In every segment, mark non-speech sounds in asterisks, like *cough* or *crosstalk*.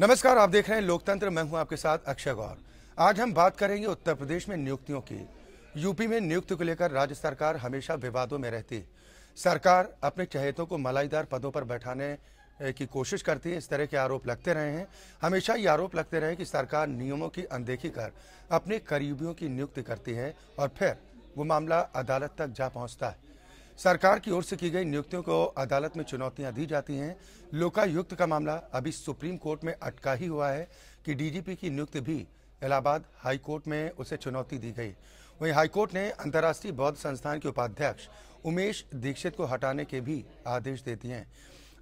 नमस्कार आप देख रहे हैं लोकतंत्र मैं हूं आपके साथ अक्षय गौर आज हम बात करेंगे उत्तर प्रदेश में नियुक्तियों की यूपी में नियुक्ति को लेकर राज्य सरकार हमेशा विवादों में रहती सरकार अपने चहेतों को मलाईदार पदों पर बैठाने की कोशिश करती है इस तरह के आरोप लगते रहे हैं हमेशा ये आरोप लगते रहे कि सरकार नियमों की अनदेखी कर अपने करीबियों की नियुक्ति करती है और फिर वो मामला अदालत तक जा पहुँचता है सरकार की ओर से की गई नियुक्तियों को अदालत में चुनौतियां दी जाती हैं लोकायुक्त का मामला अभी सुप्रीम कोर्ट में अटका ही हुआ है कि डीजीपी की नियुक्ति भी इलाहाबाद हाई कोर्ट में उसे चुनौती दी गई वहीं हाईकोर्ट ने अंतर्राष्ट्रीय बौद्ध संस्थान के उपाध्यक्ष उमेश दीक्षित को हटाने के भी आदेश दे दिए हैं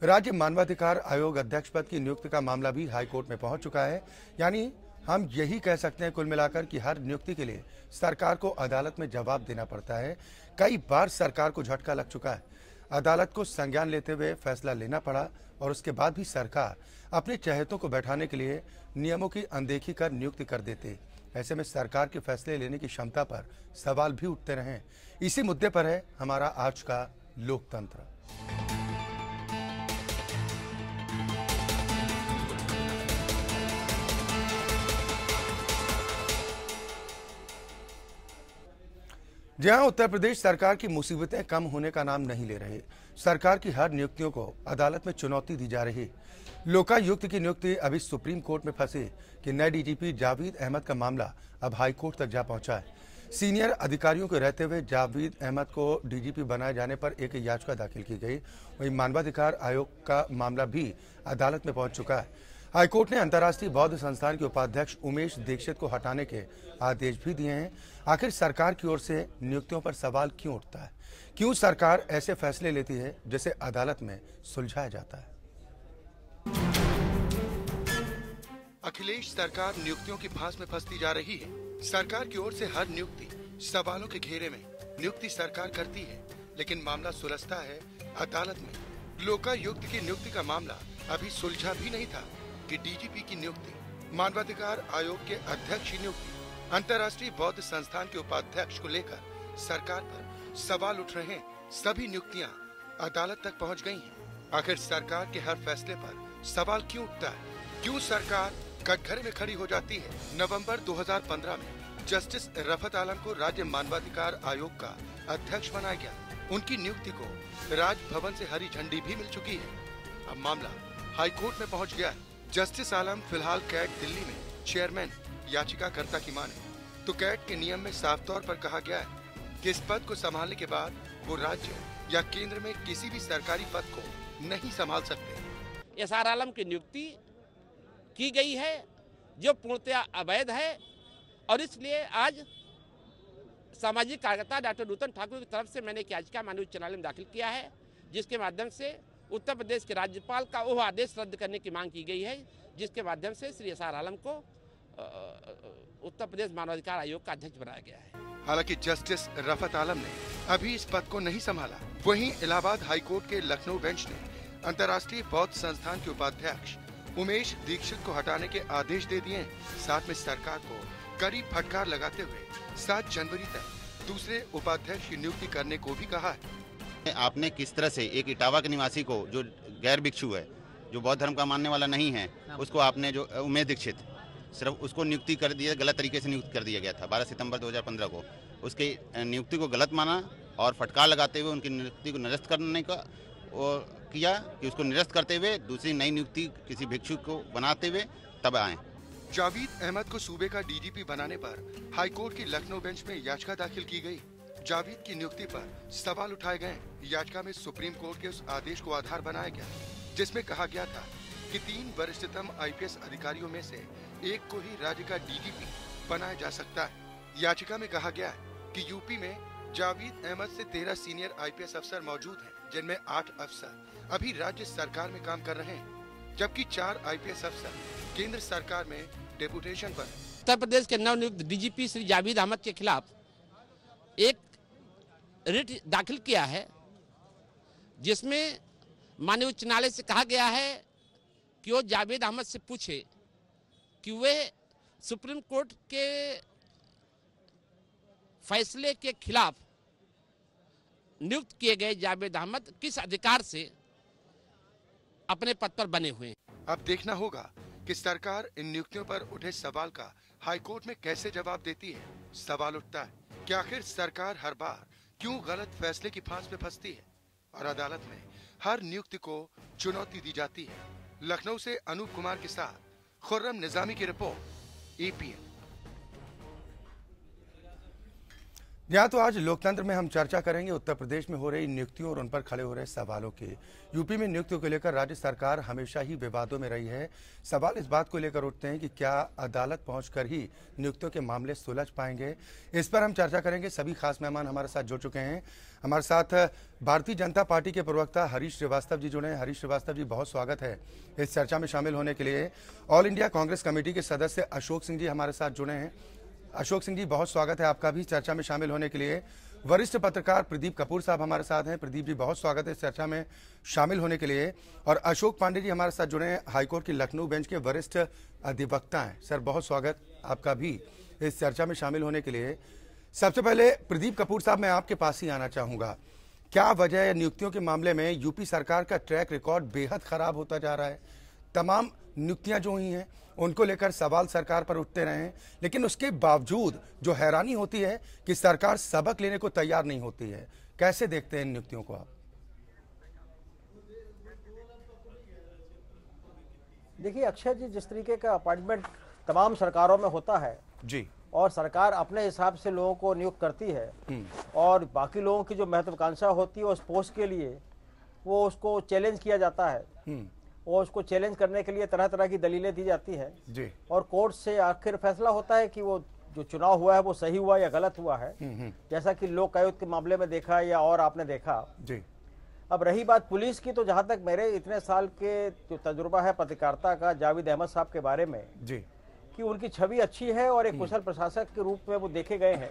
राज्य मानवाधिकार आयोग अध्यक्ष पद की नियुक्ति का मामला भी हाईकोर्ट में पहुंच चुका है यानी हम यही कह सकते हैं कुल मिलाकर कि हर नियुक्ति के लिए सरकार को अदालत में जवाब देना पड़ता है कई बार सरकार को झटका लग चुका है अदालत को संज्ञान लेते हुए फैसला लेना पड़ा और उसके बाद भी सरकार अपने चहेतों को बैठाने के लिए नियमों की अनदेखी कर नियुक्ति कर देते ऐसे में सरकार के फैसले लेने की क्षमता पर सवाल भी उठते रहे इसी मुद्दे पर है हमारा आज का लोकतंत्र जहां उत्तर प्रदेश सरकार की मुसीबतें कम होने का नाम नहीं ले रही सरकार की हर नियुक्तियों को अदालत में चुनौती दी जा रही लोकायुक्त की नियुक्ति अभी सुप्रीम कोर्ट में फंसे कि नए डीजीपी जावेद अहमद का मामला अब हाई कोर्ट तक जा पहुंचा है सीनियर अधिकारियों के रहते हुए जावेद अहमद को डीजीपी बनाए जाने पर एक याचिका दाखिल की गई वहीं मानवाधिकार आयोग का मामला भी अदालत में पहुंच चुका है हाईकोर्ट ने अंतर्राष्ट्रीय बौद्ध संस्थान के उपाध्यक्ष उमेश दीक्षित को हटाने के आदेश भी दिए हैं आखिर सरकार की ओर से नियुक्तियों पर सवाल क्यों उठता है क्यों सरकार ऐसे फैसले लेती है जिसे अदालत में सुलझाया जाता है अखिलेश सरकार नियुक्तियों की फांस में फंसती जा रही है सरकार की ओर से हर नियुक्ति सवालों के घेरे में नियुक्ति सरकार करती है लेकिन मामला सुलझता है अदालत में लोकायुक्त की नियुक्ति का मामला अभी सुलझा भी नहीं था कि डीजीपी की नियुक्ति मानवाधिकार आयोग के अध्यक्ष की नियुक्ति अंतर्राष्ट्रीय बौद्ध संस्थान के उपाध्यक्ष को लेकर सरकार पर सवाल उठ रहे सभी नियुक्तियां अदालत तक पहुंच गई हैं। आखिर सरकार के हर फैसले पर सवाल क्यों उठता है क्यों सरकार कटघरे में खड़ी हो जाती है नवंबर 2015 में जस्टिस रफत आलम को राज्य मानवाधिकार आयोग का अध्यक्ष बनाया गया उनकी नियुक्ति को राजभवन से हरी झंडी भी मिल चुकी है अब मामला हाईकोर्ट में पहुंच गया है जस्टिस आलम फिलहाल कैट दिल्ली में चेयरमैन याचिकाकर्ता की माने तो कैट के नियम में साफ तौर पर कहा गया है कि इस पद को संभालने के बाद वो राज्य या केंद्र में किसी भी सरकारी पद को नहीं संभाल सकते एस आर आलम की नियुक्ति की गई है जो पूर्णतया अवैध है और इसलिए आज सामाजिक कार्यकर्ता डॉक्टर नूतन ठाकुर की तरफ से मैंने एक याचिका मानव उच्च न्यायालय में दाखिल किया है जिसके माध्यम से उत्तर प्रदेश के राज्यपाल का वह आदेश रद्द करने की मांग की गई है जिसके माध्यम से श्री एस आलम को उत्तर प्रदेश मानवाधिकार आयोग का अध्यक्ष बनाया गया है हालांकि जस्टिस रफत आलम ने अभी इस पद को नहीं संभाला वहीं इलाहाबाद हाईकोर्ट के लखनऊ बेंच ने अंतर्राष्ट्रीय बौद्ध संस्थान के उपाध्यक्ष उमेश दीक्षित को हटाने के आदेश दे दिए साथ में सरकार को कड़ी फटकार लगाते हुए सात जनवरी तक दूसरे उपाध्यक्ष की नियुक्ति करने को भी कहा है आपने किस तरह से एक इटावा के निवासी को जो गैर भिक्षु है जो बौद्ध धर्म का मानने वाला नहीं है हाँ। उसको आपने जो उमेश दीक्षित सिर्फ उसको नियुक्ति कर दिया गलत तरीके से नियुक्त कर दिया गया था 12 सितंबर 2015 को उसके नियुक्ति को गलत माना और फटकार लगाते हुए उनकी नियुक्ति को निरस्त करने का और किया कि उसको निरस्त करते हुए दूसरी नई नियुक्ति किसी भिक्षु को बनाते हुए तब आए जावेद अहमद को सूबे का डीजीपी बनाने पर हाईकोर्ट की लखनऊ बेंच में याचिका दाखिल की गई जावेद की नियुक्ति पर सवाल उठाए गए याचिका में सुप्रीम कोर्ट के उस आदेश को आधार बनाया गया जिसमें कहा गया था कि तीन वरिष्ठतम आईपीएस अधिकारियों में से एक को ही राज्य का डीजीपी बनाया जा सकता है याचिका में कहा गया कि यूपी में जावेद अहमद से तेरह सीनियर आईपीएस अफसर मौजूद हैं, जिनमें आठ अफसर अभी राज्य सरकार में काम कर रहे हैं जबकि चार आईपीएस अफसर केंद्र सरकार में डेपुटेशन पर उत्तर प्रदेश के नवनियुक्त डीजीपी श्री जावेद अहमद के खिलाफ एक रिट दाखिल किया है जिसमें माननीय उच्च न्यायालय से कहा गया है कि वो जावेद अहमद से पूछे कि वे सुप्रीम कोर्ट के फैसले के खिलाफ नियुक्त किए गए जावेद अहमद किस अधिकार से अपने पद पर बने हुए अब देखना होगा कि सरकार इन नियुक्तियों पर उठे सवाल का हाईकोर्ट में कैसे जवाब देती है सवाल उठता है क्या आखिर सरकार हर बार क्यों गलत फैसले की फांस में फंसती है और अदालत में हर नियुक्ति को चुनौती दी जाती है लखनऊ से अनूप कुमार के साथ खुर्रम निजामी की रिपोर्ट ईपीएम e यहाँ तो आज लोकतंत्र में हम चर्चा करेंगे उत्तर प्रदेश में हो रही नियुक्तियों और उन पर खड़े हो रहे सवालों के यूपी में नियुक्तियों को लेकर राज्य सरकार हमेशा ही विवादों में रही है सवाल इस बात को लेकर उठते हैं कि क्या अदालत पहुंचकर ही नियुक्तियों के मामले सुलझ पाएंगे इस पर हम चर्चा करेंगे सभी खास मेहमान हमारे साथ जुड़ चुके हैं हमारे साथ भारतीय जनता पार्टी के प्रवक्ता हरीश श्रीवास्तव जी जुड़े हैं हरीश श्रीवास्तव जी बहुत स्वागत है इस चर्चा में शामिल होने के लिए ऑल इंडिया कांग्रेस कमेटी के सदस्य अशोक सिंह जी हमारे साथ जुड़े हैं अशोक सिंह जी बहुत स्वागत है आपका भी चर्चा में शामिल होने के लिए वरिष्ठ पत्रकार प्रदीप कपूर साहब हमारे साथ हैं प्रदीप जी बहुत स्वागत है इस चर्चा में शामिल होने के लिए और अशोक पांडे जी हमारे साथ जुड़े हैं हाईकोर्ट की लखनऊ बेंच के वरिष्ठ अधिवक्ता हैं सर बहुत स्वागत आपका भी इस चर्चा में शामिल होने के लिए सबसे पहले प्रदीप कपूर साहब मैं आपके पास ही आना चाहूँगा क्या वजह है नियुक्तियों के मामले में यूपी सरकार का ट्रैक रिकॉर्ड बेहद खराब होता जा रहा है तमाम नियुक्तियाँ जो हुई हैं उनको लेकर सवाल सरकार पर उठते रहे हैं लेकिन उसके बावजूद जो हैरानी होती है कि सरकार सबक लेने को तैयार नहीं होती है कैसे देखते हैं इन नियुक्तियों को आप देखिए अक्षय जी जिस तरीके का अपॉइंटमेंट तमाम सरकारों में होता है जी और सरकार अपने हिसाब से लोगों को नियुक्त करती है हम्म। और बाकी लोगों की जो महत्वाकांक्षा होती है उस पोस्ट के लिए वो उसको चैलेंज किया जाता है हम्म। और उसको चैलेंज करने के लिए तरह तरह की दलीलें दी जाती है जी और कोर्ट से आखिर फैसला होता है कि वो जो चुनाव हुआ है वो सही हुआ या गलत हुआ है हम्म, हम्म। जैसा कि लोक आयुक्त के मामले में देखा या और आपने देखा जी अब रही बात पुलिस की तो जहाँ तक मेरे इतने साल के जो तजुर्बा है पत्रकारिता का जावेद अहमद साहब के बारे में जी कि उनकी छवि अच्छी है और एक हम्म। कुशल प्रशासक के रूप में वो देखे गए हैं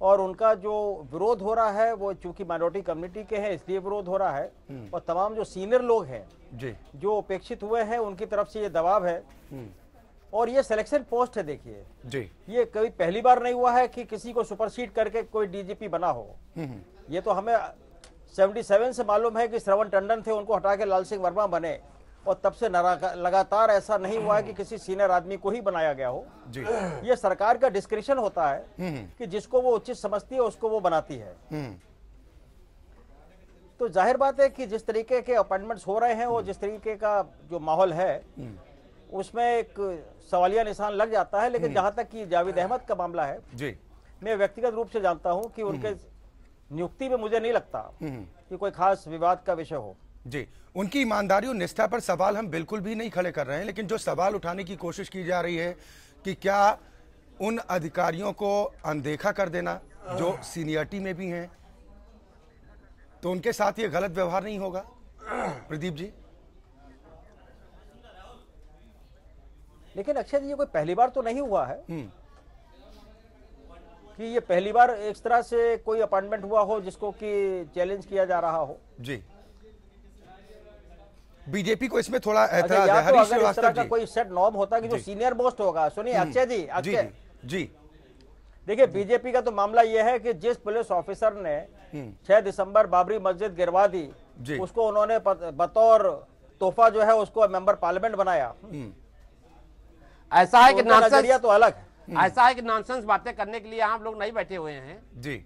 और उनका जो विरोध हो रहा है वो चूंकि माइनॉरिटी कम्युनिटी के हैं इसलिए विरोध हो रहा है हम्म। और तमाम जो सीनियर लोग हैं जी जो उपेक्षित हुए हैं उनकी तरफ से ये दबाव है हम्म। और ये सिलेक्शन पोस्ट है देखिए जी ये कभी पहली बार नहीं हुआ है कि किसी को सुपरसीड करके कोई डीजीपी बना हो हम्म, ये तो हमें 77 से मालूम है कि श्रवण टंडन थे उनको हटा के लाल सिंह वर्मा बने और तब से लगातार ऐसा नहीं हुआ है कि किसी सीनियर आदमी को ही बनाया गया हो जी ये सरकार का डिस्क्रिप्शन होता है हम्म, हम्म। कि जिसको वो उचित समझती है उसको वो बनाती है हम्म। तो जाहिर बात है कि जिस तरीके के अपॉइंटमेंट्स हो रहे हैं और जिस तरीके का जो माहौल है उसमें एक सवालिया निशान लग जाता है लेकिन जहां तक कि जावेद अहमद का मामला है जी मैं व्यक्तिगत रूप से जानता हूं कि उनके नियुक्ति में मुझे नहीं लगता कि कोई खास विवाद का विषय हो जी उनकी ईमानदारी और निष्ठा पर सवाल हम बिल्कुल भी नहीं खड़े कर रहे हैं लेकिन जो सवाल उठाने की कोशिश की जा रही है कि क्या उन अधिकारियों को अनदेखा कर देना जो सीनियरिटी में भी हैं तो उनके साथ ये गलत व्यवहार नहीं होगा प्रदीप जी लेकिन अक्षय जी ये कोई पहली बार तो नहीं हुआ है हम्म। कि ये पहली बार एक तरह से कोई अपॉइंटमेंट हुआ हो जिसको कि चैलेंज किया जा रहा हो जी बीजेपी को इसमें थोड़ा एतराज है हरीश श्रीवास्तव जी कोई सेट नॉब होता कि जो सीनियर मोस्ट होगा सुनिए हम्म। अक्षय जी अक्षय जी देखिए बीजेपी का तो मामला यह है कि जिस पुलिस ऑफिसर ने 6 हम्म। दिसंबर बाबरी मस्जिद गिरवा दी उसको उन्होंने बतौर तोहफा जो है उसको मेंबर पार्लियामेंट बनाया हम्म। ऐसा है कि तो नजरिया तो अलग ऐसा है कि नॉनसेंस बातें करने के लिए आप लोग नहीं बैठे हुए हैं जी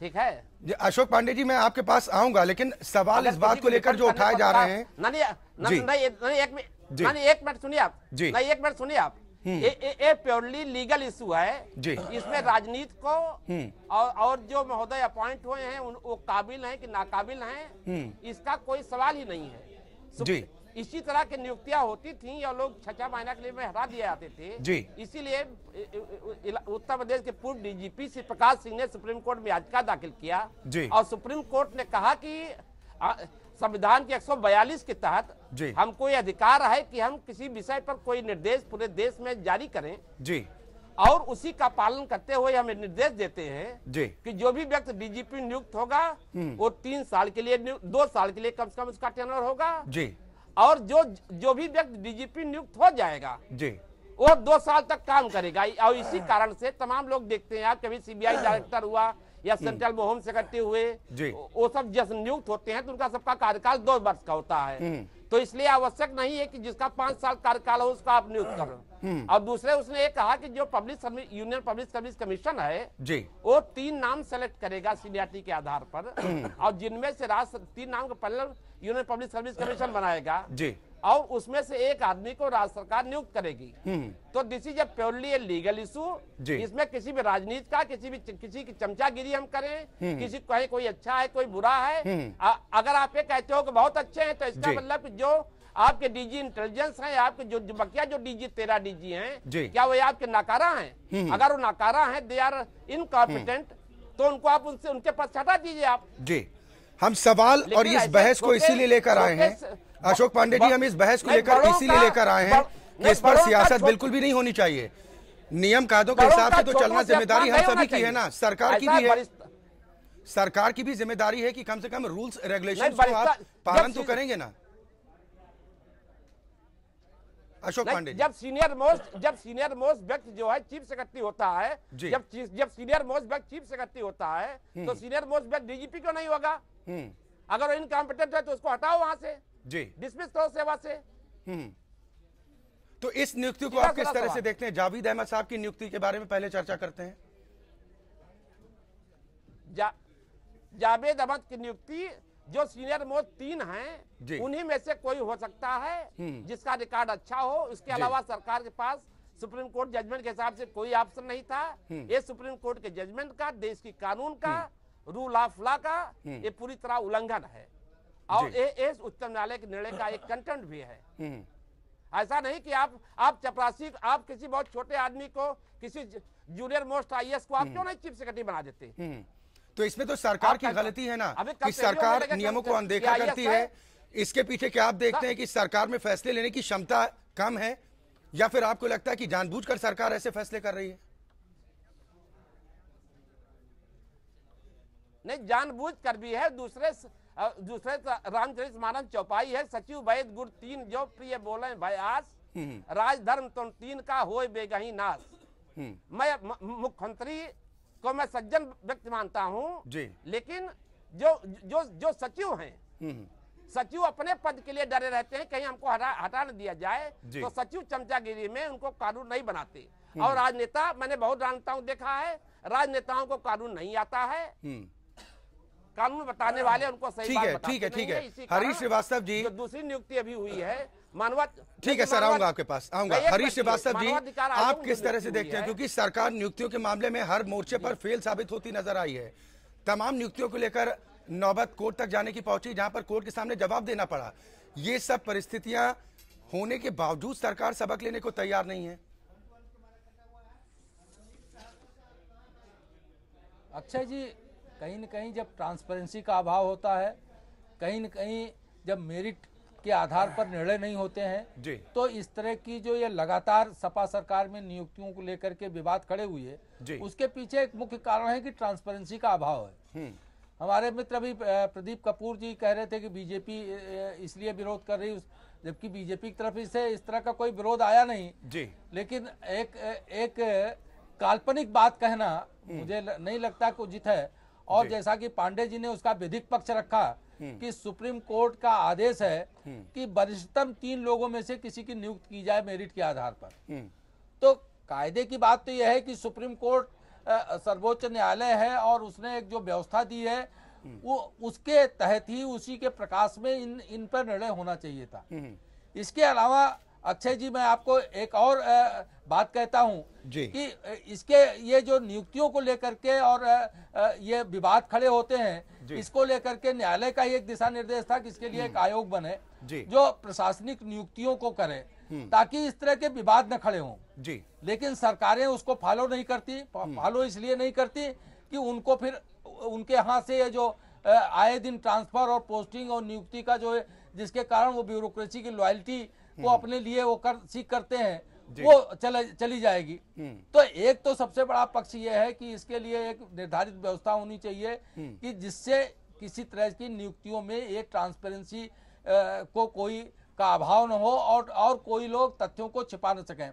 ठीक है अशोक पांडे जी मैं आपके पास आऊंगा लेकिन सवाल इस बात को लेकर जो उठाए जा रहे हैं नहीं एक मिनट सुनिए आप जी नहीं एक मिनट सुनिए आप हम्म। ये प्योरली लीगल इशू है जी इसमें राजनीति को हम्म। और और जो महोदय अपॉइंट हुए हैं उन, वो काबिल हैं कि नाकाबिल हैं हम्म। इसका कोई सवाल ही नहीं है जी इसी तरह की नियुक्तियां होती थी या लोग छचा मायना के लिए हटा दिए जाते थे जी इसीलिए उत्तर प्रदेश के पूर्व डीजीपी श्री प्रकाश सिंह ने सुप्रीम कोर्ट में याचिका दाखिल किया जी और सुप्रीम कोर्ट ने कहा कि संविधान के 142 के तहत हमको ये अधिकार है कि हम किसी विषय पर कोई निर्देश पूरे देश में जारी करें जी और उसी का पालन करते हुए हमें निर्देश देते हैं जी कि जो भी व्यक्ति डीजीपी नियुक्त होगा हम्म। वो तीन साल के लिए दो साल के लिए कम से कम उसका टेनर होगा जी और जो जो भी व्यक्ति डीजीपी नियुक्त हो जाएगा जी वो दो साल तक काम करेगा और इसी कारण से तमाम लोग देखते हैं आप कभी सीबीआई डायरेक्टर *coughs* हुआ या सेंट्रल होम सेक्रेटरी हुए वो सब जैसे नियुक्त होते हैं तो उनका सबका कार्यकाल दो वर्ष का होता है हम्म। तो इसलिए आवश्यक नहीं है कि जिसका पांच साल कार्यकाल हो उसका आप नियुक्त करो हम्म। और दूसरे उसने ये कहा कि जो public union public service commission है जी वो तीन नाम सेलेक्ट करेगा सीनियरिटी के आधार पर हम्म। और जिनमें से राज तीन नाम का पहले यूनियन पब्लिक सर्विस हाँ। कमीशन बनाएगा जी और उसमें से एक आदमी को राज्य सरकार नियुक्त करेगी हम्म। तो this is a purely a legal issue इसमें किसी भी राजनीति का किसी भी किसी की चमचागिरी हम करें हम्म। किसी कहें कोई अच्छा है कोई बुरा है आ, हम्म। अगर आप ये कहते हो कि बहुत अच्छे हैं तो इसका मतलब जो आपके डीजी इंटेलिजेंस हैं आपके जो बकिया जो डीजी तेरा डीजी हैं क्या वो आपके नाकारा हैं अगर वो नाकारा हैं दे आर इनकॉम्पिटेंट तो उनको आप उनसे उनके पास हटा दीजिए आप जी हम सवाल और इस बहस को इसीलिए लेकर आए हैं अशोक पांडे जी हम इस बहस को लेकर इसीलिए लेकर आए हैं कि इस पर सियासत बिल्कुल भी नहीं होनी चाहिए नियम कायदों के हिसाब से तो चलना जिम्मेदारी हम सभी की है ना सरकार की भी है सरकार की भी जिम्मेदारी है कि कम से कम रूल्स रेगुलेशन को आप पालन तो करेंगे ना अशोक पांडे जब सीनियर मोस्ट जब सीनियर मोस्ट व्यक्ति जो है चीफ सेक्रेटरी होता है जब जब सीनियर मोस्ट व्यक्ति चीफ सेक्रेटरी होता है हम्म। तो सीनियर मोस्ट व्यक्ति डीजीपी क्यों नहीं होगा हम्म। अगर वो इनकॉम्पिटेंट है तो उसको हटाओ वहां से जी डिसमिस करो सेवा से हम्म। तो इस नियुक्ति को आप किस तरह से देखते हैं जावेद अहमद साहब की नियुक्ति के बारे में पहले चर्चा करते हैं जा, जावेद अहमद की नियुक्ति जो सीनियर मोस्ट तीन हैं उन्हीं में से कोई हो सकता है हम्म। जिसका रिकॉर्ड अच्छा हो उसके अलावा सरकार के पास सुप्रीम कोर्ट जजमेंट के हिसाब से कोई ऑप्शन नहीं था ये सुप्रीम कोर्ट के जजमेंट का देश की कानून का रूल ऑफ लॉ का हम्म। ये पूरी तरह उल्लंघन है और एस उच्चतम न्यायालय के निर्णय का एक कंटेंट भी है हम्म। ऐसा नहीं कि आप आप चपरासी आप किसी बहुत छोटे आदमी को किसी जूनियर मोस्ट आई को आप हम्म। क्यों नहीं चीफ सेक्रेटरी बना देते तो इसमें तो सरकार की गलती है ना कि सरकार नियमों को अनदेखा करती है इसके पीछे क्या आप देखते हाँ। हैं कि सरकार में फैसले लेने की क्षमता कम है या फिर आपको लगता है कि जानबूझकर सरकार ऐसे फैसले कर रही है नहीं कर भी है दूसरे दूसरे रामचरित मानस चौपाई है सचिव वैद गुर तीन जो प्रिय बोले भयास हम्म। राजधर्म तुम तो तीन का हो बेगही नाश हम्म। मैं मुख्यमंत्री को मैं सज्जन व्यक्ति मानता हूँ लेकिन जो जो जो सचिव हैं हम्म। सचिव अपने पद के लिए डरे रहते हैं कहीं हमको हटा हटा न दिया जाए तो सचिव चमचागिरी में उनको कानून नहीं बनाते और राजनेता मैंने बहुत हूँ देखा है राजनेताओं को कानून नहीं आता है कानून बताने वाले उनको सही ठीक है ठीक है ठीक है हरीश श्रीवास्तव जी जो दूसरी नियुक्ति अभी हुई है मानवा ठीक है सर आऊंगा आपके पास आऊंगा हरीश श्रीवास्तव जी आप किस तरह से देखते हैं क्योंकि सरकार नियुक्तियों के मामले में हर मोर्चे पर फेल साबित होती नजर आई है तमाम नियुक्तियों को लेकर नौबत कोर्ट तक जाने की पहुंची जहां पर कोर्ट के सामने जवाब देना पड़ा ये सब परिस्थितियां होने के बावजूद सरकार सबक लेने को तैयार नहीं है अच्छा जी कहीं न कहीं जब ट्रांसपेरेंसी का अभाव होता है कहीं न कहीं जब मेरिट के आधार पर निर्णय नहीं होते हैं तो इस तरह की जो ये लगातार सपा सरकार में नियुक्तियों को लेकर के विवाद खड़े हुए उसके पीछे एक मुख्य कारण है कि ट्रांसपेरेंसी का अभाव है हम्म। हमारे मित्र अभी प्रदीप कपूर जी कह रहे थे कि बीजेपी इसलिए विरोध कर रही जबकि बीजेपी की तरफ से इस तरह का कोई विरोध आया नहीं जी लेकिन एक एक काल्पनिक बात कहना हम्म। मुझे नहीं लगता कि उचित है और जैसा कि पांडे जी ने उसका विधिक पक्ष रखा हम्म। कि सुप्रीम कोर्ट का आदेश है हम्म। कि वरिष्ठतम तीन लोगों में से किसी की नियुक्त की जाए मेरिट के आधार पर हम्म। तो कायदे की बात तो यह है कि सुप्रीम कोर्ट सर्वोच्च न्यायालय है और उसने एक जो व्यवस्था दी है वो उसके तहत ही उसी के प्रकाश में इन इन पर निर्णय होना चाहिए था इसके अलावा अक्षय जी मैं आपको एक और बात कहता हूँ कि इसके ये जो नियुक्तियों को लेकर के और ये विवाद खड़े होते हैं इसको लेकर के न्यायालय का ही एक दिशा निर्देश था कि इसके लिए एक हम्म। आयोग बने जो प्रशासनिक नियुक्तियों को करे हम्म। ताकि इस तरह के विवाद न खड़े हों जी लेकिन सरकारें उसको फॉलो नहीं करती हम्म। फॉलो इसलिए नहीं करती कि उनको फिर उनके यहाँ से जो आए दिन ट्रांसफर और पोस्टिंग और नियुक्ति का जो है जिसके कारण वो ब्यूरोक्रेसी की लॉयल्टी वो हम्म। अपने लिए वो कर सीख करते हैं वो चले चली जाएगी हम्म। तो एक तो सबसे बड़ा पक्ष ये है कि इसके लिए एक निर्धारित व्यवस्था होनी चाहिए हम्म। कि जिससे किसी तरह की नियुक्तियों में एक ट्रांसपेरेंसी को कोई का अभाव न हो और और कोई लोग तथ्यों को छिपा न सकें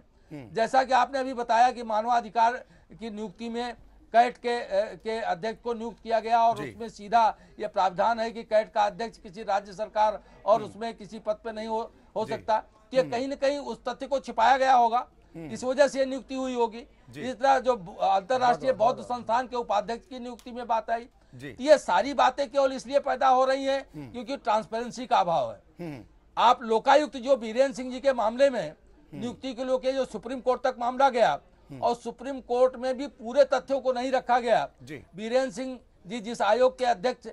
जैसा कि आपने अभी बताया कि मानवाधिकार की नियुक्ति में कैट के के अध्यक्ष को नियुक्त किया गया और उसमें सीधा ये प्रावधान है कि कैट का अध्यक्ष किसी राज्य सरकार और उसमें किसी पद पर नहीं हो हो सकता है कि हम्म। कहीं ना कहीं उस तथ्य को छिपाया गया होगा हम्म। इस वजह से नियुक्ति हुई होगी इस तरह जो अंतरराष्ट्रीय बौद्ध संस्थान के उपाध्यक्ष की नियुक्ति में बात आई तो ये सारी बातें केवल इसलिए पैदा हो रही हैं हम्म। क्योंकि ट्रांसपेरेंसी का अभाव है आप लोकायुक्त जो बीरेन्द्र सिंह जी के मामले में नियुक्ति के लोग जो सुप्रीम कोर्ट तक मामला गया और सुप्रीम कोर्ट में भी पूरे तथ्यों को नहीं रखा गया बीरेन्द्र सिंह जी जिस आयोग के अध्यक्ष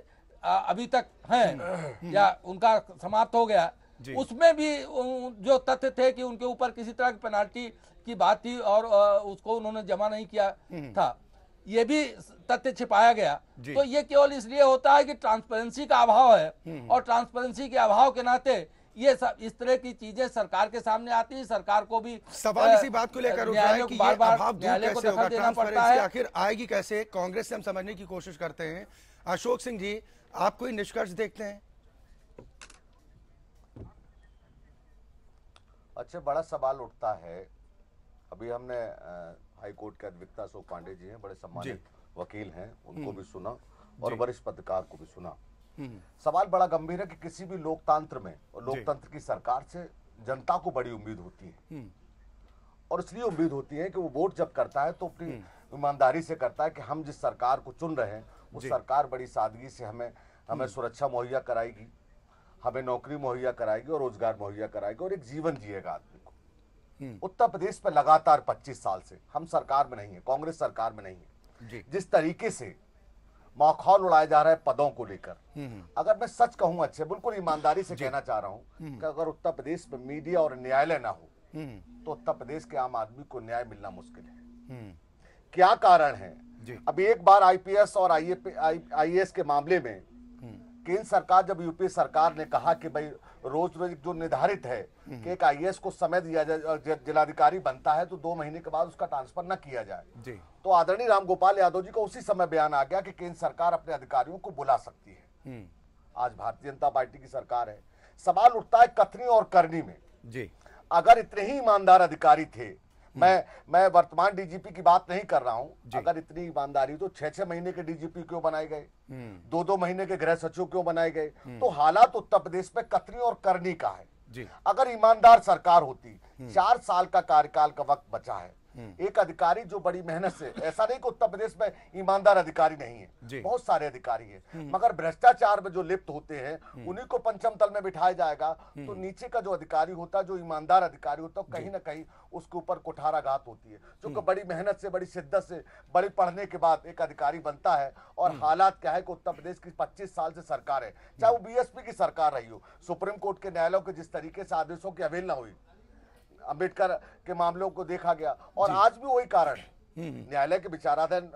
अभी तक हैं या उनका समाप्त हो गया उसमें भी जो तथ्य थे कि उनके ऊपर किसी तरह की पेनाल्टी की बात थी और उसको उन्होंने जमा नहीं किया हम्म। था ये भी तथ्य छिपाया गया तो ये केवल इसलिए होता है कि ट्रांसपेरेंसी का अभाव है हम्म। और ट्रांसपेरेंसी के अभाव के नाते ये सब इस तरह की चीजें सरकार के सामने आती है सरकार को भी सवाल आ, इसी बात को लेकर उठ रहा है कि बार बार न्यायालय को दखल देना पड़ता है आखिर आएगी कैसे कांग्रेस से हम समझने की कोशिश करते हैं अशोक सिंह जी आप कोई निष्कर्ष देखते हैं अच्छा बड़ा सवाल उठता है अभी हमने हाई कोर्ट के अधिवक्ता अशोक पांडे जी हैं बड़े सम्मानित वकील हैं उनको हम्म। भी सुना और वरिष्ठ पत्रकार को भी सुना हम्म। सवाल बड़ा गंभीर है कि किसी भी लोकतंत्र में और लोकतंत्र की सरकार से जनता को बड़ी उम्मीद होती है हम्म। और इसलिए उम्मीद होती है कि वो वोट जब करता है तो अपनी ईमानदारी से करता है कि हम जिस सरकार को चुन रहे हैं वो सरकार बड़ी सादगी से हमें हमें सुरक्षा मुहैया कराएगी हमें नौकरी मुहैया कराएगी और रोजगार मुहैया कराएगी और एक जीवन जिएगा आदमी को हम्म। उत्तर प्रदेश में लगातार 25 साल से हम सरकार में नहीं है कांग्रेस सरकार में नहीं है जिस तरीके से माखौल उड़ाया जा रहा है पदों को लेकर हम्म, हम्म। अगर मैं सच कहूं अच्छे बिल्कुल ईमानदारी से कहना चाह रहा हूं कि अगर उत्तर प्रदेश में मीडिया और न्यायालय ना हो तो उत्तर प्रदेश के आम आदमी को न्याय मिलना मुश्किल है क्या कारण है अभी एक बार आईपीएस और आईएएस के मामले में केंद्र सरकार जब यूपी सरकार ने कहा कि भाई रोज रोज जो निर्धारित है कि एक आईएएस को समय दिया जाए जिलाधिकारी बनता है तो दो महीने के बाद उसका ट्रांसफर न किया जाए जी। तो आदरणीय रामगोपाल यादव जी का उसी समय बयान आ गया कि केंद्र सरकार अपने अधिकारियों को बुला सकती है हम्म। आज भारतीय जनता पार्टी की सरकार है सवाल उठता है कथनी और करनी में जी अगर इतने ही ईमानदार अधिकारी थे मैं मैं वर्तमान डीजीपी की बात नहीं कर रहा हूं अगर इतनी ईमानदारी तो छह छह महीने के डीजीपी क्यों बनाए गए हम्म। दो दो महीने के गृह सचिव क्यों बनाए गए हम्म। तो हालात उत्तर प्रदेश में कतरी और करनी का है जी। अगर ईमानदार सरकार होती हम्म। चार साल का कार्यकाल का वक्त बचा है हम्म। एक अधिकारी जो बड़ी मेहनत से ऐसा नहीं कि उत्तर प्रदेश में ईमानदार अधिकारी नहीं है बहुत सारे अधिकारी हैं हम्म। मगर भ्रष्टाचार में जो लिप्त होते हैं हम्म। उन्हीं को पंचम तल में बिठाया जाएगा तो नीचे का जो अधिकारी होता है जो ईमानदार अधिकारी होता है कहीं ना कहीं उसके ऊपर कुठाराघात होती है जो कि बड़ी मेहनत से बड़ी शिद्दत से बड़े पढ़ने के बाद एक अधिकारी बनता है और हालात क्या है कि उत्तर प्रदेश की पच्चीस साल से सरकार है चाहे वो बी की सरकार रही हो सुप्रीम कोर्ट के न्यायालयों के जिस तरीके से आदेशों की अवेलना हुई अंबेडकर के मामलों को देखा गया और आज भी वही कारण है हम्म, हम्म। न्यायालय के विचाराधीन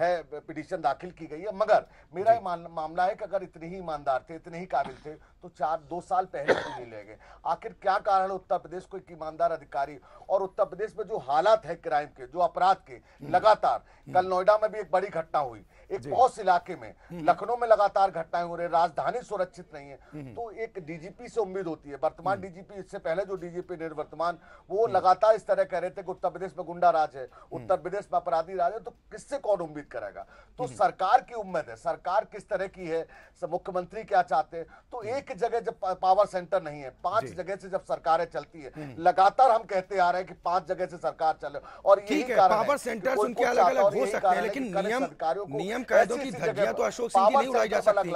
है पिटीशन दाखिल की गई है मगर मेरा मामला है कि अगर इतने ही ईमानदार थे इतने ही काबिल थे तो चार दो साल पहले क्यों नहीं ले गए आखिर क्या कारण है उत्तर प्रदेश को एक ईमानदार अधिकारी और उत्तर प्रदेश में जो हालात है क्राइम के जो अपराध के हम्म। लगातार कल नोएडा में भी एक बड़ी घटना हुई एक पॉस इलाके में हम्म, हम्म। लखनऊ में लगातार घटनाएं हो रही है राजधानी सुरक्षित नहीं है हम्म, तो एक डीजीपी से उम्मीद होती है वर्तमान डीजीपी इससे पहले जो डीजीपी निर्वर्तमान वो लगातार इस तरह कह रहे थे कि उत्तर प्रदेश में गुंडा राज है उत्तर प्रदेश में अपराधी राज है तो किससे कौन उम्मीद करेगा तो सरकार की उम्मीद है सरकार किस तरह की है मुख्यमंत्री क्या चाहते हैं तो एक जगह जब पावर सेंटर नहीं है पांच जगह से जब सरकारें चलती है लगातार हम कहते आ रहे हैं कि पांच जगह से सरकार चले और यही कारण पावर सेंटर उनके अलग अलग हो सकते हैं लेकिन नियम नियम कायदों की धज्जियां तो अशोक सिंह की नहीं उड़ाई जा सकती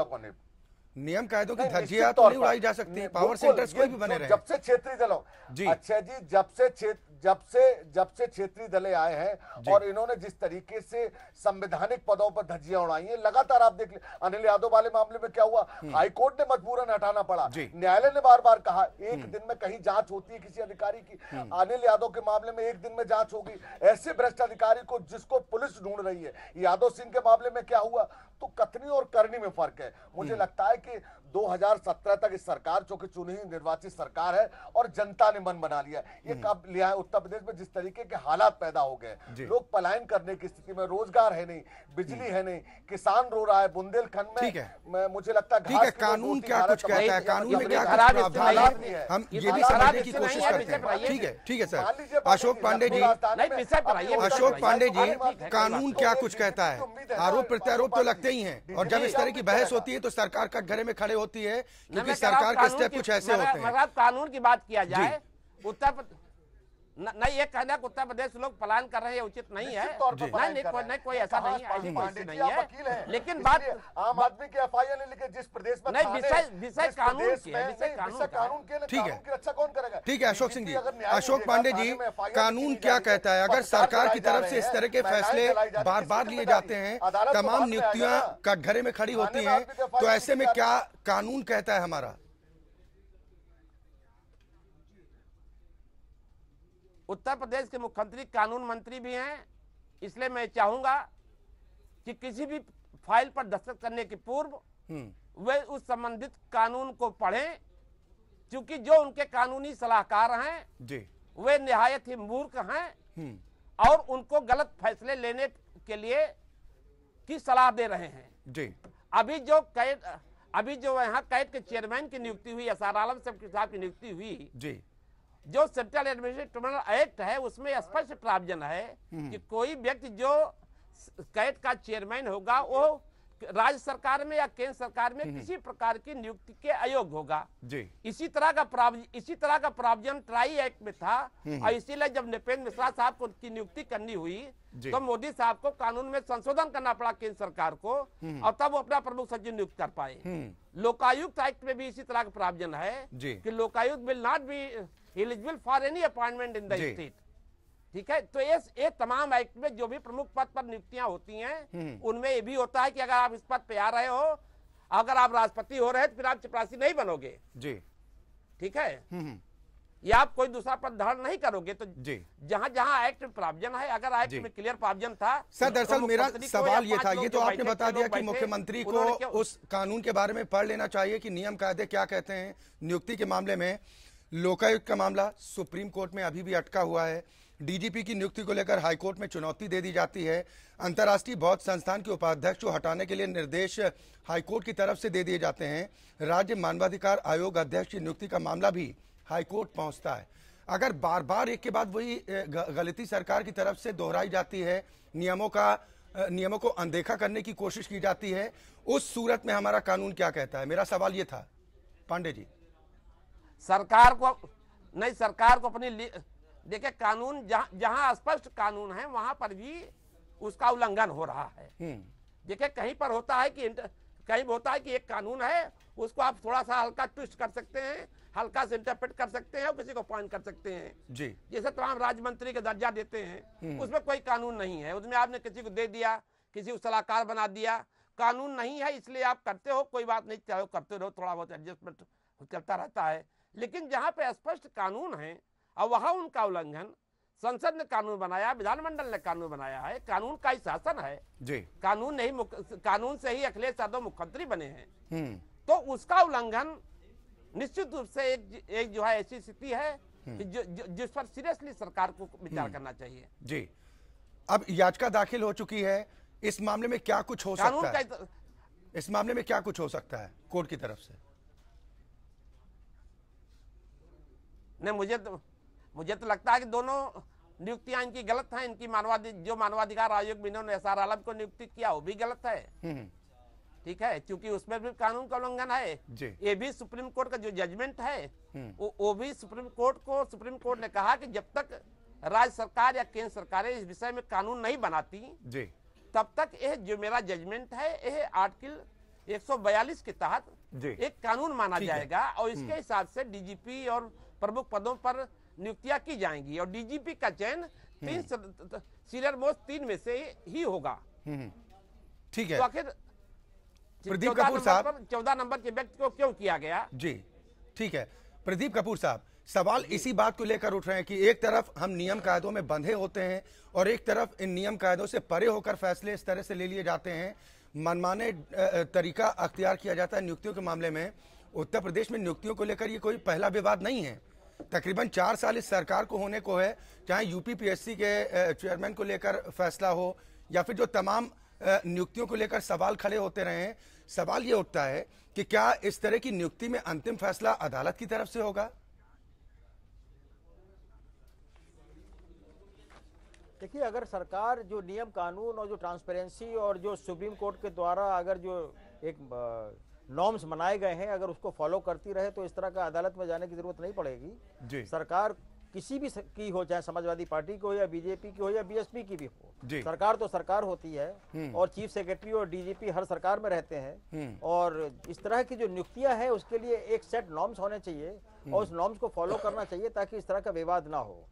नियम कायदों की धज्जियां तो नहीं उड़ाई जा सकती पावर सेंटर्स कोई भी बने रहे जब से क्षेत्रीय दलों जी अच्छा जी जब से क्षेत्र जब से जब से क्षेत्रीय दले आए हैं और इन्होंने जिस तरीके से संवैधानिक पदों पर धज्जियां उड़ाई हैं लगातार आप देख अनिल यादव वाले मामले में क्या हुआ हम्म। हाईकोर्ट ने मजबूरन हटाना पड़ा न्यायालय ने बार बार कहा एक हम्म। दिन में कहीं जांच होती है किसी अधिकारी की हम्म। अनिल यादव के मामले में एक दिन में जांच होगी ऐसे भ्रष्ट अधिकारी को जिसको पुलिस ढूंढ रही है यादव सिंह के मामले में क्या हुआ तो कथनी और करनी में फर्क है मुझे हम्म। लगता है कि 2017 तक इस सरकार जो कि चुनी निर्वाचित सरकार है और जनता ने मन बना लिया ये हम्म। कब लिया है उत्तर प्रदेश में जिस तरीके के हालात पैदा हो गए लोग पलायन करने की स्थिति में रोजगार है नहीं बिजली हम्म। है नहीं किसान रो रहा है बुंदेलखंड में मुझे लगता है कानून क्या कुछ कहता है कानून में क्या हम ये भी समझने की कोशिश करते हैं ठीक है ठीक है सर अशोक पांडे जी अशोक पांडे जी कानून क्या कुछ कहता है आरोप प्रत्यारोप तो लगते दिखते ही हैं और जब इस तरह की बहस होती है तो सरकार कटघरे में खड़े होती है क्योंकि सरकार के स्टेप कुछ ऐसे होते हैं कानून की बात किया जाए उत्तर प्रदेश नहीं ये कहना उत्तर प्रदेश लोग पलायन कर रहे हैं उचित नहीं है नहीं नहीं कोई नहीं कोई ऐसा नहीं है नहीं है लेकिन बात आम आदमी के एफ लेके जिस प्रदेश में नहीं विषय विषय कानून विषय कानून के ठीक है रक्षा अच्छा कौन करेगा ठीक है अशोक सिंह जी अशोक पांडे जी कानून क्या कहता है अगर सरकार की तरफ से इस तरह के फैसले बार बार लिए जाते हैं तमाम नियुक्तियां घरे में खड़ी होती है तो, तो ऐसे में क्या कानून कहता है हमारा उत्तर प्रदेश के मुख्यमंत्री कानून मंत्री भी हैं इसलिए मैं चाहूंगा कि किसी भी फाइल पर दस्तखत करने के पूर्व हम्म। वे उस संबंधित कानून को पढ़ें क्योंकि जो उनके कानूनी सलाहकार हैं जी वे निहायत ही मूर्ख हैं हम्म। और उनको गलत फैसले लेने के लिए की सलाह दे रहे हैं जी अभी जो कैद अभी जो यहाँ कैद के चेयरमैन की नियुक्ति हुई एस आर आलम साहब की नियुक्ति हुई जी जो सेंट्रल एडमिनिस्ट्रेटिव ट्रिब्यूनल एक्ट है उसमें हाँ। स्पष्ट प्रावधान है हम्म, हम्म। कि कोई व्यक्ति जो कैट का चेयरमैन होगा वो राज्य सरकार में या केंद्र सरकार में हम्म, किसी प्रकार की नियुक्ति के अयोग होगा जी इसी तरह का प्रावधान इसी तरह का प्रावधान ट्राई एक्ट में था और इसीलिए जब नृपेंद्र मिश्रा साहब को उनकी नियुक्ति करनी हुई तो मोदी साहब को कानून में संशोधन करना पड़ा केंद्र सरकार को और तब वो अपना प्रमुख सचिव नियुक्त कर पाए लोकायुक्त एक्ट में भी इसी तरह का प्रावधान है की Lokayukta will not be eligible for any appointment in the state ठीक है तो ये ये तमाम एक्ट में जो भी प्रमुख पद पर नियुक्तियां होती हैं हम्म। उनमें ये भी होता है कि अगर आप इस पद पे आ रहे हो अगर आप राष्ट्रपति हो रहे हैं तो फिर आप चपरासी नहीं बनोगे जी ठीक है हम्म, हम्म। या आप कोई दूसरा पद धारण नहीं करोगे तो जी जहां जहां एक्ट में प्रावधान है अगर एक्ट में क्लियर प्रावधान था सर तो दरअसल तो मेरा सवाल ये था ये तो आपने बता दिया कि मुख्यमंत्री को उस कानून के बारे में पढ़ लेना चाहिए कि नियम कायदे क्या कहते हैं नियुक्ति के मामले में लोकायुक्त का मामला सुप्रीम कोर्ट में अभी भी अटका हुआ है डीजीपी की नियुक्ति को लेकर हाईकोर्ट में चुनौती दे दी जाती है अंतर्राष्ट्रीय बौद्ध संस्थान के उपाध्यक्ष को हटाने के लिए निर्देश हाईकोर्ट की तरफ से दे दिए जाते हैं राज्य मानवाधिकार आयोग अध्यक्ष की नियुक्ति का मामला भी हाईकोर्ट पहुंचता है अगर बार बार एक के बाद वही गलती सरकार की तरफ से दोहराई जाती है नियमों का नियमों को अनदेखा करने की कोशिश की जाती है उस सूरत में हमारा कानून क्या कहता है मेरा सवाल ये था पांडे जी सरकार को नहीं सरकार को अपनी देखिए कानून जहाँ जहाँ स्पष्ट कानून है वहां पर भी उसका उल्लंघन हो रहा है हम्म। देखिए कहीं पर होता है कि कहीं होता है कि एक कानून है उसको आप थोड़ा सा हल्का ट्विस्ट कर सकते हैं हल्का से इंटरप्रेट कर सकते हैं और किसी को पॉइंट कर सकते हैं जी जैसे तमाम राज्य मंत्री का दर्जा देते हैं हम्म। उसमें कोई कानून नहीं है उसमें आपने किसी को दे दिया किसी को सलाहकार बना दिया कानून नहीं है इसलिए आप करते हो कोई बात नहीं चाहे करते रहो थोड़ा बहुत एडजस्टमेंट चलता रहता है लेकिन जहाँ पे स्पष्ट कानून है और वहाँ उनका उल्लंघन संसद ने कानून बनाया विधानमंडल ने कानून बनाया है कानून का ही शासन है जी कानून नहीं कानून से ही अखिलेश यादव मुख्यमंत्री बने हैं हम्म। तो उसका उल्लंघन निश्चित रूप से एक एक जो है ऐसी स्थिति है हम्म। जो, जो, जिस पर सीरियसली सरकार को विचार हम्म। करना चाहिए जी अब याचिका दाखिल हो चुकी है इस मामले में क्या कुछ हो सकता है इस मामले में क्या कुछ हो सकता है कोर्ट की तरफ से नहीं मुझे तो मुझे तो लगता है कि दोनों नियुक्तियां इनकी गलत हैं इनकी मानवाधिकार जो मानवाधिकार आयोग में इन्होंने एस आर आलम को नियुक्ति किया वो भी गलत है हम्म, हम्म। ठीक है क्योंकि उसमें भी कानून का उल्लंघन है ये भी सुप्रीम कोर्ट का जो जजमेंट है हम्म। वो, वो भी सुप्रीम कोर्ट को सुप्रीम कोर्ट ने कहा कि जब तक राज्य सरकार या केंद्र सरकारें इस विषय में कानून नहीं बनाती जी। तब तक यह जो मेरा जजमेंट है यह आर्टिकल 142 के तहत एक कानून माना जाएगा और इसके हिसाब से डीजीपी और प्रमुख पदों पर नियुक्तियां की जाएंगी और डीजीपी का चयन तीन हम्म। सीनियर मोस्ट तीन में से ही होगा हम्म, हम्म। ठीक है तो आखिर प्रदीप कपूर साहब चौदह नंबर के व्यक्ति को क्यों किया गया जी ठीक है प्रदीप कपूर साहब सवाल इसी बात को लेकर उठ रहे हैं कि एक तरफ हम नियम कायदों में बंधे होते हैं और एक तरफ इन नियम कायदों से परे होकर फैसले इस तरह से ले लिए जाते हैं मनमाने तरीका अख्तियार किया जाता है नियुक्तियों के मामले में उत्तर प्रदेश में नियुक्तियों को लेकर ये कोई पहला विवाद नहीं है तकरीबन चार साल इस सरकार को होने को है चाहे यूपीपीएससी के चेयरमैन को लेकर फैसला हो या फिर जो तमाम नियुक्तियों को लेकर सवाल खड़े होते रहे हैं सवाल ये उठता है कि क्या इस तरह की नियुक्ति में अंतिम फैसला अदालत की तरफ से होगा देखिए अगर सरकार जो नियम कानून और जो ट्रांसपेरेंसी और जो सुप्रीम कोर्ट के द्वारा अगर जो एक नॉर्म्स बनाए गए हैं अगर उसको फॉलो करती रहे तो इस तरह का अदालत में जाने की जरूरत नहीं पड़ेगी जी सरकार किसी भी की हो चाहे समाजवादी पार्टी की हो या बीजेपी की हो या बीएसपी की भी हो सरकार तो सरकार होती है हम्म। और चीफ सेक्रेटरी और डीजीपी हर सरकार में रहते हैं हम्म। और इस तरह की जो नियुक्तियां है उसके लिए एक सेट नॉर्म्स होने चाहिए हम्म। और उस नॉर्म्स को फॉलो करना चाहिए ताकि इस तरह का विवाद ना हो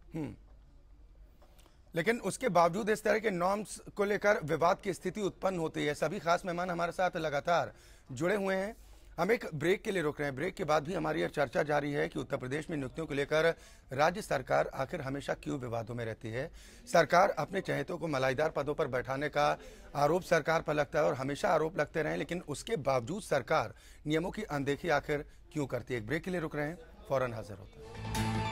लेकिन उसके बावजूद इस तरह के नॉर्म्स को लेकर विवाद की स्थिति उत्पन्न होती है सभी खास मेहमान हमारे साथ लगातार जुड़े हुए हैं हम एक ब्रेक के लिए रोक रहे हैं ब्रेक के बाद भी हमारी यह चर्चा जारी है कि उत्तर प्रदेश में नियुक्तियों को लेकर राज्य सरकार आखिर हमेशा क्यों विवादों में रहती है सरकार अपने चहेतों को मलाईदार पदों पर बैठाने का आरोप सरकार पर लगता है और हमेशा आरोप लगते रहे लेकिन उसके बावजूद सरकार नियमों की अनदेखी आखिर क्यों करती है एक ब्रेक के लिए रुक रहे हैं फौरन हाजिर होता है